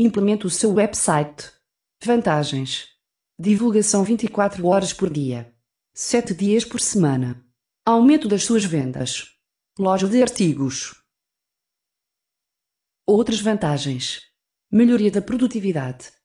Implemente o seu website. Vantagens: divulgação 24 horas por dia, 7 dias por semana. Aumento das suas vendas. Loja de artigos. Outras vantagens: melhoria da produtividade.